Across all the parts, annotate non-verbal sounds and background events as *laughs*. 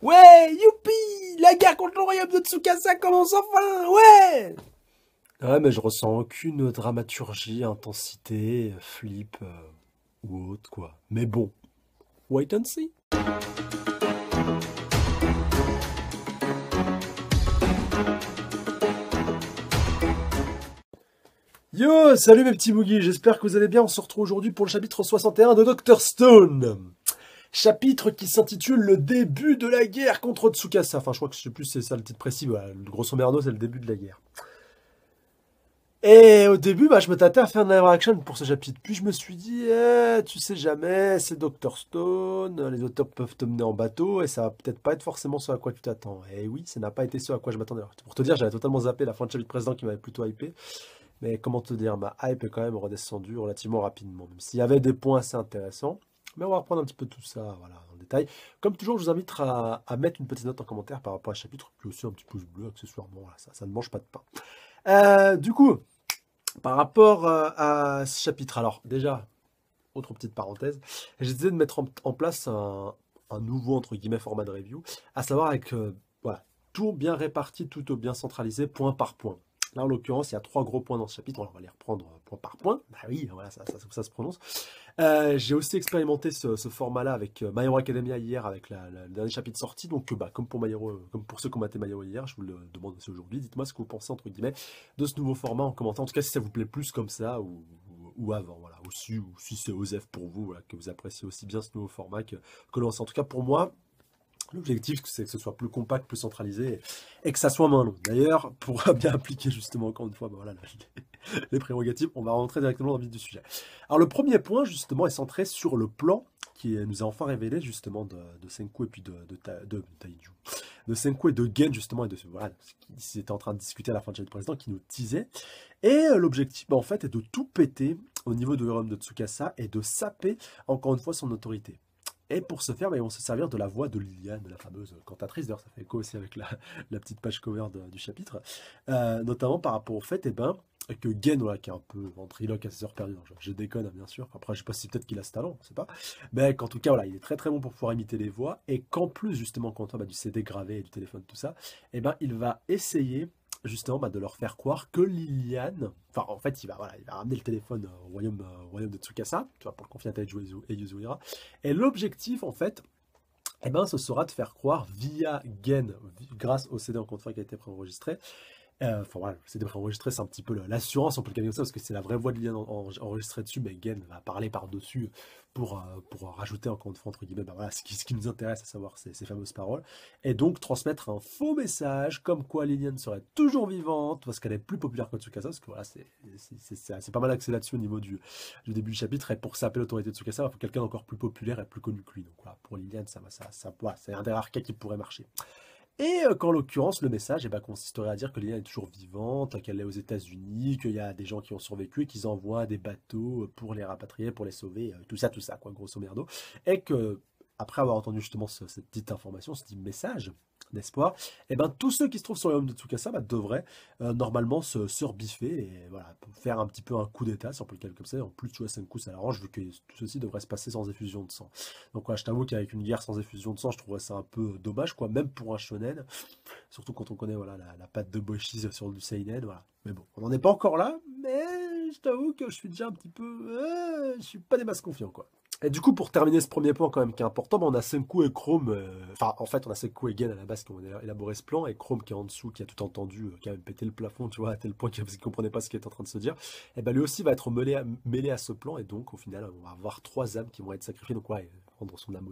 Ouais, youpi La guerre contre le royaume de Tsukasa commence enfin Ouais Ouais, mais je ressens aucune dramaturgie, intensité, flip euh, ou autre, quoi. Mais bon, wait and see Yo, salut mes petits boogies, j'espère que vous allez bien, on se retrouve aujourd'hui pour le chapitre 61 de Dr Stone chapitre qui s'intitule Le début de la guerre contre Tsukasa. Enfin, je crois que c'est plus, c'est ça le titre précis. le grosso merdo, c'est le début de la guerre. Et au début, bah, je me tâtais à faire une live action pour ce chapitre. Puis je me suis dit, eh, tu sais jamais, c'est Dr Stone, les auteurs peuvent te mener en bateau et ça va peut-être pas être forcément ce à quoi tu t'attends. Et eh oui, ça n'a pas été ce à quoi je m'attendais. Pour te dire, j'avais totalement zappé la fin de chapitre précédent qui m'avait plutôt hypé. Mais comment te dire, ma hype est quand même redescendue relativement rapidement, s'il y avait des points assez intéressants. Mais on va reprendre un petit peu tout ça voilà, en détail. Comme toujours, je vous invite à, mettre une petite note en commentaire par rapport à ce chapitre, puis aussi un petit pouce bleu accessoirement, ça, ça ne mange pas de pain. Euh, du coup, par rapport euh, à ce chapitre, alors déjà, autre petite parenthèse, j'ai décidé de mettre en, place un, nouveau entre guillemets format de review, à savoir avec euh, tout bien réparti, tout bien centralisé, point par point en l'occurrence, il y a trois gros points dans ce chapitre. on va les reprendre euh, point par point. Bah oui, voilà, ça, ça, se prononce. Euh, j'ai aussi expérimenté ce, format-là avec euh, My Hero Academia hier, avec le dernier chapitre sorti. Donc, bah, comme pour My comme pour ceux qui ont maté My hier, je vous le demande aussi aujourd'hui. Dites-moi ce que vous pensez, entre guillemets, de ce nouveau format en commentaire. En tout cas, si ça vous plaît plus comme ça ou, avant, voilà. Ou si, ou si c'est OSEF pour vous, que vous appréciez aussi bien ce nouveau format que, l'on l'on En tout cas, pour moi, L'objectif, c'est que ce soit plus compact, plus centralisé et que ça soit moins long. D'ailleurs, pour *laughs* bien appliquer justement, encore une fois, bah voilà, les, prérogatives, on va rentrer directement dans le vif du sujet. Alors, le premier point, justement, est centré sur le plan qui nous a enfin révélé justement de, de Senku et puis de, de, de, Taiju. De Senku et de Gen justement, et de voilà, qui étaient en train de discuter à la fin de président président, qui nous disait Et euh, l'objectif, bah, en fait, est de tout péter au niveau de de Tsukasa et de saper encore une fois son autorité. Et pour ce faire, ils vont se servir de la voix de Liliane, la fameuse cantatrice. D'ailleurs, ça fait écho aussi avec la, *laughs* petite page cover du chapitre. Euh, notamment par rapport au fait eh ben, que Gain, qui est un peu ventriloque à ses heures perdues, je, déconne bien sûr, après je sais pas si peut-être qu'il a ce talent, on sait pas, mais qu'en tout cas voilà, il est très très bon pour pouvoir imiter les voix, et qu'en plus justement quand on a bah, du CD gravé et du téléphone, tout ça, eh ben, il va essayer justement bah, de leur faire croire que Liliane, enfin en fait il va, voilà, il va ramener le téléphone euh, euh, au royaume, de Tsukasa, tu vois, pour le confier à et Yuzuhira, et l'objectif en fait, eh ben, ce sera de faire croire via Gen, grâce au CD en contrat qui a été préenregistré, voilà, euh, c'est enregistrer, c'est un petit peu l'assurance, on peut le ça, parce que c'est la vraie voix de Liliane enregistrée dessus, mais Gain va parler par-dessus euh, pour, euh, pour rajouter encore une fois, entre guillemets, bah ce, qui, nous intéresse, à savoir ces, ces, fameuses paroles, et donc transmettre un faux message, comme quoi Lilian serait toujours vivante, parce qu'elle est plus populaire que Tsukasa, parce que voilà, c'est pas mal axé là-dessus au niveau du, début du chapitre, et pour s'appeler l'autorité de Tsukasa, il faut quelqu'un encore plus populaire et plus connu que lui, donc voilà, pour Lilian, ça, c'est un des rares cas qui pourrait marcher. Et euh, qu'en l'occurrence, le message eh ben, consisterait à dire que l'IA est toujours vivante, euh, qu'elle est aux États-Unis, qu'il y a des gens qui ont survécu et qu'ils envoient des bateaux euh, pour les rapatrier, pour les sauver, tout ça, tout ça, quoi, grosso merdo. Et que après avoir entendu justement cette petite information, ce petit message d'espoir, eh ben tous ceux qui se trouvent sur le Homme de Tsukasa bah, devraient euh, normalement se rebiffer et voilà, faire un petit peu un coup d'état, sur on peut comme ça. En plus, tu vois, coup, ça l'arrange vu que tout ceci devrait se passer sans effusion de sang. Donc, je t'avoue qu'avec une guerre sans effusion de sang, je trouverais ça un peu dommage, quoi, même pour un shonen, surtout quand on connaît voilà, la, la patte de Boshi sur du Seinen, voilà. Mais bon, on n'en est pas encore là, mais je t'avoue que je suis déjà un petit peu. je euh, je suis pas des masses confiants, quoi. Et du coup, pour terminer ce premier point quand même qui est important, bah, on a Senku et Chrome. Euh, enfin, en fait, on a Senku et Gen à la base qui ont élaboré ce plan, et Chrome qui est en dessous, qui a tout entendu, euh, qui a même pété le plafond, tu vois, à tel point qu'il ne comprenait pas ce qu'il était en train de se dire. Et ben lui aussi va être mêlé à, ce plan, et donc au final, on va avoir trois âmes qui vont être sacrifiées. Donc ouais, prendre son âme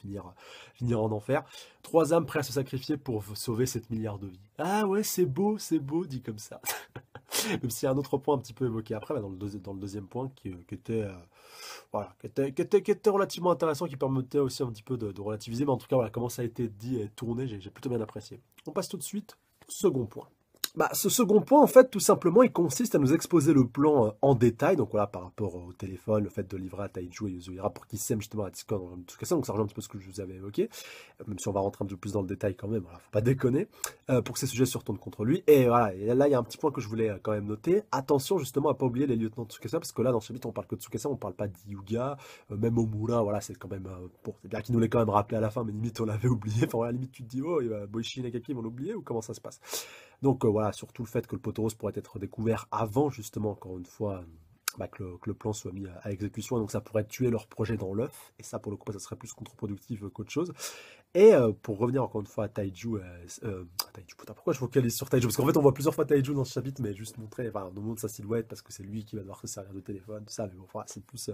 finir, finir en enfer. Trois âmes prêtes à se sacrifier pour sauver cette milliard de vies. Ah ouais, c'est beau, c'est beau, dit comme ça. *laughs* *laughs* Même un autre point un petit peu évoqué après, bah, dans, le dans, le deuxième point, qui, euh, était, euh, voilà, qui était, qui était, relativement intéressant, qui permettait aussi un petit peu de, relativiser, mais en tout cas, voilà, comment ça a été dit et tourné, j'ai, j'ai plutôt bien apprécié. On passe tout de suite au second point bah, ce second point, en fait, tout simplement, il consiste à nous exposer le plan euh, en détail. Donc voilà, par rapport au téléphone, le fait de livrer à Taiju et Yuzuhira pour qu'ils sème justement à Discord Donc ça rejoint un petit peu ce que je vous avais évoqué, euh, même si on va rentrer un peu plus dans le détail quand même, voilà, hein, faut pas déconner, euh, pour que ces sujets se retournent contre lui. Et voilà, là, il y a un petit point que je voulais quand même noter. Attention justement à pas oublier les lieutenants de Tsukasa, parce que là, dans ce but, on parle que de Tsukasa, on parle pas d'Yuga, euh, même Omura, voilà, c'est quand même, euh, bon, c'est bien qu'il nous l'ait quand même rappelé à la fin, mais limite, on l'avait *laughs* oublié. Enfin, voilà, limite, tu te dis, oh, et vont l'oublier, ou comment ça se passe donc euh, voilà, surtout le fait que le poteau rose pourrait être découvert avant justement, encore une fois, euh, bah, que, le, plan soit mis à, exécution, donc ça pourrait tuer leur projet dans l'œuf, et ça pour le coup ça serait plus contre-productif euh, qu'autre chose. Et pour revenir encore une fois à Taiju, pourquoi je focalise sur Taiju Parce qu'en fait on voit plusieurs fois Taiju dans ce chapitre, mais juste montrer, enfin on nous montre sa silhouette parce que c'est lui qui va devoir se servir de téléphone, tout ça, mais bon, c'est plus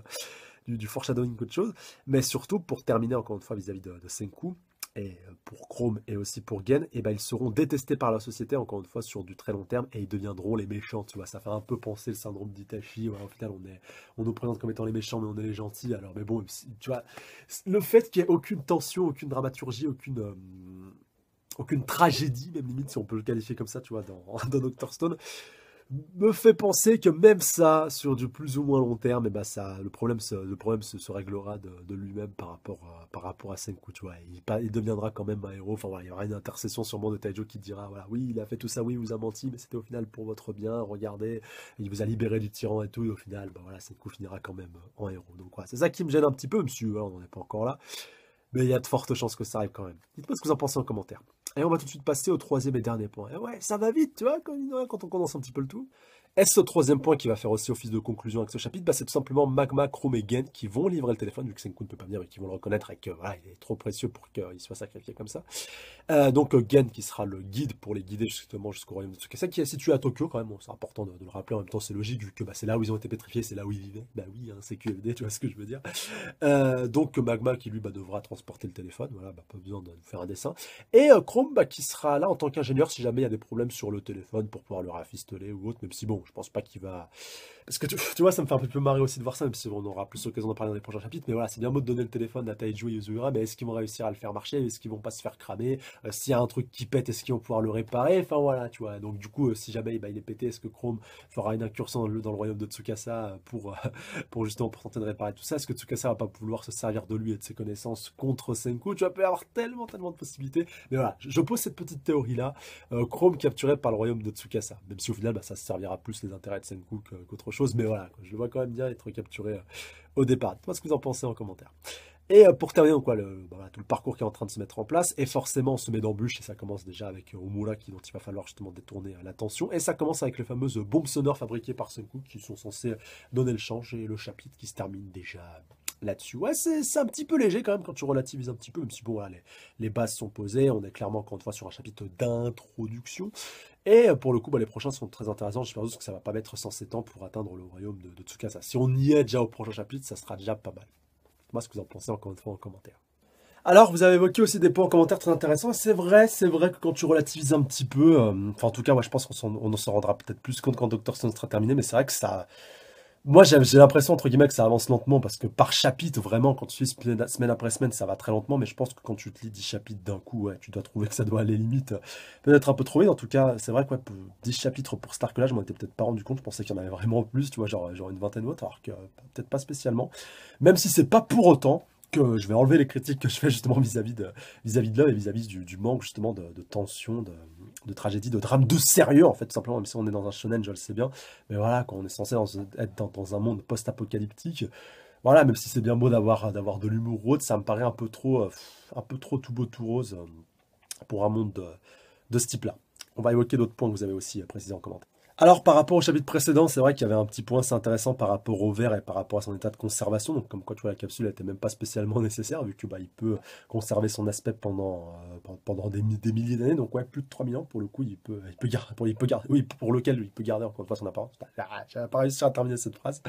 du, du, foreshadowing qu'autre chose. Mais surtout pour terminer encore une fois vis-à-vis de, de Senku, et euh, pour Chrome et aussi pour Gain et eh ben ils seront détestés par la société, encore une fois, sur du très long terme, et ils deviendront les méchants, tu vois. Ça fait un peu penser le syndrome d'Itachi, au final, on, est, on nous présente comme étant les méchants, mais on est les gentils, alors, mais bon, tu vois, le fait qu'il n'y ait aucune tension, aucune dramaturgie, aucune... Euh, aucune tragédie, même limite si on peut le qualifier comme ça, tu vois, dans, *laughs* dans Doctor Stone, me fait penser que même ça, sur du plus ou moins long terme, eh ben ça, le problème, se, problème se, réglera de, lui-même par rapport, à, par rapport à Senku. il, deviendra quand même un héros. Enfin, il y aura une intercession sûrement de Taijo qui dira voilà, oui, il a fait tout ça, oui, il vous a menti, mais c'était au final pour votre bien. Regardez, il vous a libéré du tyran et tout. Et au final, ben voilà, Senku finira quand même en héros. Donc voilà, c'est ça qui me gêne un petit peu, monsieur. Hein, on n'en est pas encore là. Mais il y a de fortes chances que ça arrive quand même. Dites-moi ce que vous en pensez en commentaire. Et on va tout de suite passer au troisième et dernier point. Et ouais, ça va vite, tu vois, quand, on condense un petit peu le tout est ce troisième point qui va faire aussi office de conclusion avec ce chapitre, bah, c'est tout simplement Magma, Chrome et Gain qui vont livrer le téléphone, vu que Senku ne peut pas venir et qui vont le reconnaître et qu'il euh, voilà, il est trop précieux pour qu'il soit sacrifié comme ça. Euh, donc euh, Gain qui sera le guide pour les guider justement jusqu'au royaume de Tsukasa, qui est situé à Tokyo quand même, c'est important de, le rappeler en même temps, c'est logique vu que bah, c'est là où ils ont été pétrifiés, c'est là où ils vivaient. Bah oui, hein, c'est QFD, e tu vois ce que je veux dire. donc Magma qui lui bah, devra transporter le téléphone, voilà, bah, pas besoin de, faire un dessin. Et Chrome qui sera là en tant qu'ingénieur si jamais il y a des problèmes sur le téléphone pour pouvoir le rafistoler ou autre, même si bon, je pense pas qu'il va. Parce que tu, *laughs* vois, ça me fait un peu marrer aussi de voir ça, même si on aura plus l'occasion d'en parler dans les prochains chapitres. Mais voilà, c'est bien beau de donner le téléphone à Taiju et mais est-ce qu'ils vont réussir à le faire marcher Est-ce qu'ils vont pas se faire cramer euh, S'il y a un truc qui pète, est-ce qu'ils vont pouvoir le réparer Enfin voilà, tu vois. Donc du coup, euh, si jamais bah, il est pété, est-ce que Chrome fera une incursion dans le, royaume de Tsukasa euh, pour, *laughs* pour justement pour tenter de réparer tout ça Est-ce que Tsukasa va pas pouvoir se servir de lui et de ses connaissances contre Senku Tu vas peut avoir tellement, tellement de possibilités. Mais voilà, je pose cette petite théorie là. Chrome capturé par le royaume de Tsukasa, même si au final, bah, ça se servira plus les intérêts de Senku qu'autre chose. Mais voilà, je le vois quand même bien être capturé euh, au départ. Dites-moi ce que vous en pensez en commentaire. Et euh, pour terminer, donc, quoi, le, bah, tout le parcours qui est en train de se mettre en place, et forcément on se met d'embûches, et ça commence déjà avec euh, Omura, qui, dont il va falloir justement détourner l'attention, et ça commence avec le fameux bombe sonore fabriqué par Senku, qui sont censés donner le change, et le chapitre qui se termine déjà là-dessus. Ouais, c'est un petit peu léger quand même quand tu relativises un petit peu, même si bon, les, bases sont posées, on est clairement encore une fois sur un chapitre d'introduction. Et euh, pour le coup, bah, les prochains sont très intéressants, je pense que ça va pas mettre 107 ans pour atteindre le royaume de, de Tsukasa. Si on y est déjà au prochain chapitre, ça sera déjà pas mal. Moi, ce que vous en pensez encore une fois en commentaire. Alors, vous avez évoqué aussi des points en commentaire très intéressants. C'est vrai, c'est vrai que quand tu relativises un petit peu, euh, enfin en tout cas, moi je pense qu'on en, s'en rendra peut-être plus compte quand Doctor Stone sera terminé, mais c'est vrai que ça, moi, j'ai l'impression, entre guillemets, que ça avance lentement parce que par chapitre, vraiment, quand tu suis semaine après semaine, ça va très lentement. Mais je pense que quand tu te lis 10 chapitres d'un coup, tu dois trouver que ça doit aller limite. Euh, peut-être un peu trop vite, en tout cas. C'est vrai que 10 chapitres pour Stark là je m'en étais peut-être pas rendu compte. Je pensais qu'il y en avait vraiment plus, tu vois, genre, une vingtaine d'autres alors que euh, peut-être pas spécialement. Même si c'est pas pour autant que je vais enlever les critiques que je fais justement vis-à-vis de vis-à-vis de l'homme et vis-à-vis du, manque justement de, tension, de, tragédie, de drame, de sérieux en fait simplement. Même si on est dans un shonen, je le sais bien, mais voilà, quand on est censé être dans, un monde post-apocalyptique, voilà, même si c'est bien beau d'avoir d'avoir de l'humour autre, ça me paraît un peu trop euh, un peu trop tout beau tout rose euh, pour un monde de, de ce type-là. On va évoquer d'autres points que vous avez aussi euh, précisés en commentaire. Alors par rapport au chapitre précédent, c'est vrai qu'il y avait un petit point c'est intéressant par rapport au verre et par rapport à son état de conservation. Donc comme quoi tu vois la capsule n'était même pas spécialement *laughs* nécessaire vu que bah, il peut conserver son aspect pendant, euh, pendant des, milliers d'années. Donc ouais, plus de 3000 ans pour le coup, il peut, il peut garder pour, il peut garder oui, pour lequel il peut garder encore une fois son apparence. *laughs* Ah, j'ai pas réussi à terminer cette phrase.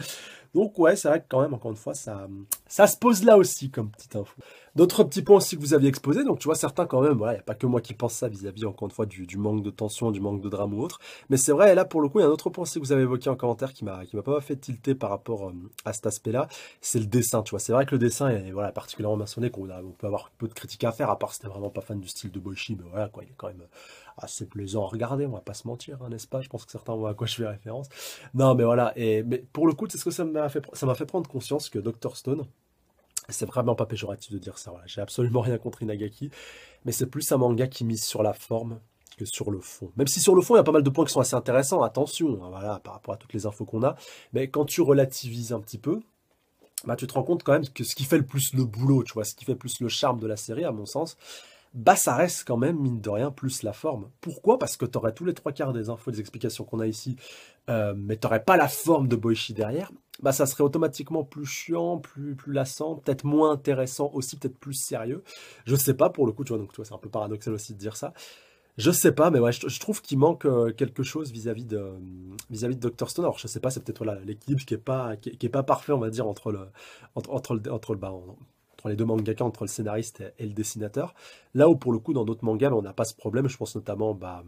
Donc ouais, c'est vrai que quand même encore une fois ça ça se pose là aussi comme petite info. D'autres petits points aussi que vous aviez exposés, donc tu vois, certains quand même, il n'y a pas que moi qui pense ça vis-à-vis, encore une fois, du, manque de tension, du manque de drame ou autre. Mais c'est vrai, et là, pour le coup, il y a un autre point aussi que vous avez évoqué en commentaire qui m'a pas fait tilter par rapport euh, à cet aspect-là, c'est le dessin, tu vois. C'est vrai que le dessin est voilà, particulièrement mentionné, qu'on peut avoir peu de critiques à faire, à part si t'es vraiment pas fan du style de Boshi, mais voilà, quoi, il est quand même euh, assez plaisant à regarder, on va pas se mentir, hein, n'est-ce pas Je pense que certains voient à quoi je fais référence. Non, mais voilà, et mais pour le coup, c'est ce que ça m'a fait, ça m'a fait prendre conscience que Dr. Stone, c'est vraiment pas péjoratif de dire ça, j'ai absolument rien contre Inagaki, mais c'est plus un manga qui mise sur la forme que sur le fond. Même si sur le fond, il y a pas mal de points qui sont assez intéressants, attention, hein, voilà, par rapport à toutes les infos qu'on a, mais quand tu relativises un petit peu, bah, tu te rends compte quand même que ce qui fait le plus le boulot, tu vois, ce qui fait plus le charme de la série, à mon sens, bah ça reste quand même, mine de rien, plus la forme. Pourquoi Parce que tu aurais tous les trois quarts des infos, des explications qu'on a ici, mais euh, mais t'aurais pas la forme de Boichi derrière, bah, ça serait automatiquement plus chiant, plus, plus lassant, peut-être moins intéressant aussi, peut-être plus sérieux. Je sais pas pour le coup, tu vois, donc c'est un peu paradoxal aussi de dire ça. Je sais pas, mais ouais, je, trouve qu'il manque euh, quelque chose vis-à-vis de vis-à-vis de Dr Stone. je sais pas, c'est peut-être l'équilibre qui est pas qui est, pas parfait, on va dire entre le entre, entre le entre bah, les deux mangaka, entre le scénariste et, le dessinateur. Là où pour le coup dans d'autres mangas, bah, on n'a pas ce problème. Je pense notamment bah,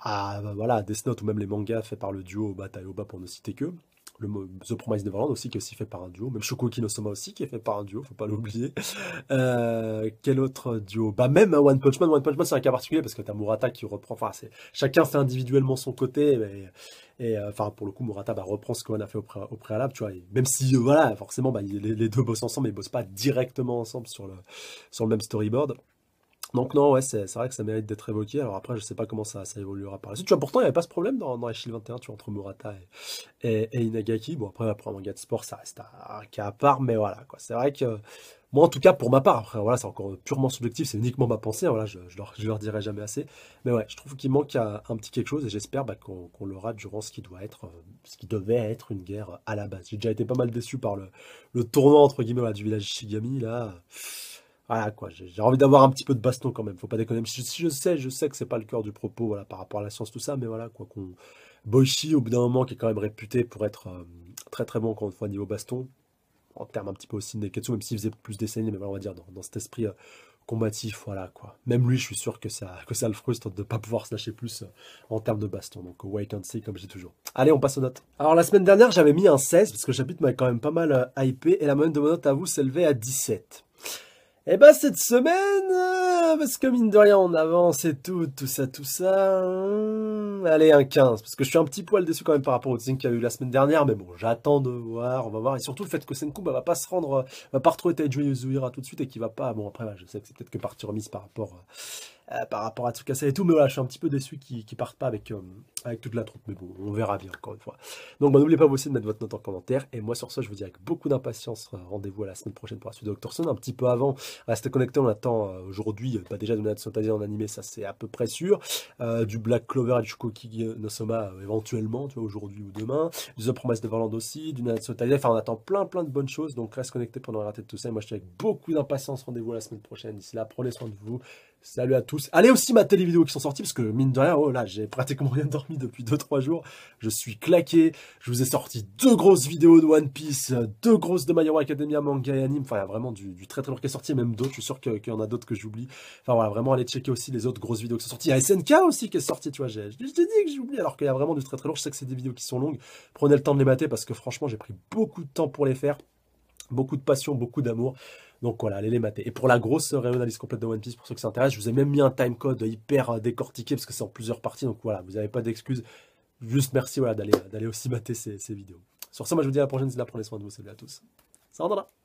à voilà ou même les mangas faits par le duo et Oba pour ne citer que le The Promise Neverland aussi qui est aussi fait par un duo, même Shokuki no aussi qui est fait par un duo, faut pas l'oublier. Euh, quel autre duo Bah même One Punch Man, One Punch Man c'est un cas particulier parce que t'as Murata qui reprend, enfin chacun fait individuellement son côté, mais, et euh, enfin pour le coup Murata bah, reprend ce qu'on a fait au, préalable, tu vois, même si euh, voilà forcément bah, les, deux bossent ensemble, mais ils bossent pas directement ensemble sur le sur le même storyboard. Donc non, ouais, c'est vrai que ça mérite d'être évoqué. Alors après, je sais pas comment ça, ça évoluera par la suite. Tu vois, pourtant, il n'y avait pas ce problème dans, dans 21, tu vois, entre Murata et, Inagaki. Bon, après, après, en manga de sport, ça reste un cas à part, mais voilà, quoi. C'est vrai que, moi, en tout cas, pour ma part, après, voilà, c'est encore purement subjectif, c'est uniquement ma pensée, voilà, je, ne leur, dirai jamais assez. Mais ouais, je trouve qu'il manque un, petit quelque chose et j'espère bah, qu'on l'aura durant ce qui doit être, euh, ce qui devait être une guerre à la base. J'ai déjà été pas mal déçu par le, le tournant, entre guillemets, du village Shigami, là. Voilà quoi, j'ai envie d'avoir un petit peu de baston quand même, faut pas déconner. Si je sais, je sais que c'est pas le cœur du propos voilà, par rapport à la science, tout ça, mais voilà quoi qu'on. Boichi, au bout d'un moment, qui est quand même réputé pour être euh, très très bon, encore une fois, niveau baston, en termes un petit peu aussi de Neketsu, même s'il faisait plus d'essai mais on va dire dans, cet esprit euh, combatif, voilà quoi. Même lui, je suis sûr que ça, *laughs* que ça le frustre de ne pas pouvoir se lâcher plus euh, en termes de baston. Donc wait and see, comme j'ai toujours. Allez, on passe aux notes. Alors la semaine dernière, j'avais mis un 16, parce que le chapitre quand même pas mal hypé, et la moyenne de mon note à vous s'élevait à 17. Eh ben cette semaine, euh, parce que mine de rien on avance et tout, tout ça, tout ça, hein. allez un 15, parce que je suis un petit poil déçu quand même par rapport au teasing qu'il y a eu la semaine dernière, mais bon j'attends de voir, on va voir, et surtout le fait que Senku bah, va pas se rendre, euh, va pas retrouver Taijuei Uzuhira tout de suite et qu'il va pas, bon après bah, je sais que c'est peut-être que partie remise par rapport... Euh, euh, par rapport à tout ça et tout. Mais voilà, je suis un petit peu déçu qu'ils partent pas avec, euh, avec toute la troupe. Mais bon, on verra bien encore une fois. Donc bah, n'oubliez pas aussi de mettre votre note en commentaire. Et moi sur ça, je vous dis avec beaucoup d'impatience, euh, rendez-vous à la semaine prochaine pour la suite de Doctor Stone. Un petit peu avant, restez connectés, on attend aujourd'hui pas bah, déjà de Natsu en animé, ça c'est à peu près sûr. du Black Clover et du Shukoki no éventuellement, tu vois, aujourd'hui ou demain. Du The Promise de Valand aussi, du Natsu Enfin, on attend plein plein de bonnes choses. Donc reste connecté pour ne rater de tout ça. Et moi je suis avec beaucoup d'impatience. Rendez-vous la semaine prochaine. D'ici là, prenez soin de vous. Salut à tous. Allez aussi mater les vidéos qui sont sorties parce que mine de rien, oh là, j'ai pratiquement rien dormi depuis 2-3 jours. Je suis claqué. Je vous ai sorti deux grosses vidéos de One Piece, deux grosses de My Hero Academia manga et anime. Enfin, il y a vraiment du, très très lourd qui est sorti, même d'autres. Je suis sûr qu'il y en a d'autres que j'oublie. Enfin voilà, vraiment allez checker aussi les autres grosses vidéos qui sont sorties. Il y a SNK aussi qui est sorti, tu vois. Je te dit que j'oublie alors qu'il y a vraiment du très très lourd. Je sais que c'est des vidéos qui sont longues. Prenez le temps de les mater parce que franchement, j'ai pris beaucoup de temps pour les faire. Beaucoup de passion, beaucoup d'amour. Donc voilà, allez les mater. Et pour la grosse réanalyse complète de One Piece, pour ceux qui s'intéressent, je vous ai même mis un timecode hyper euh, décortiqué parce que c'est en plusieurs parties. Donc voilà, vous n'avez pas d'excuses. Juste merci voilà, d'aller euh, aussi mater ces, vidéos. Sur ce, moi je vous dis à la prochaine. C'est là, prenez soin de vous. Salut à tous. Ça va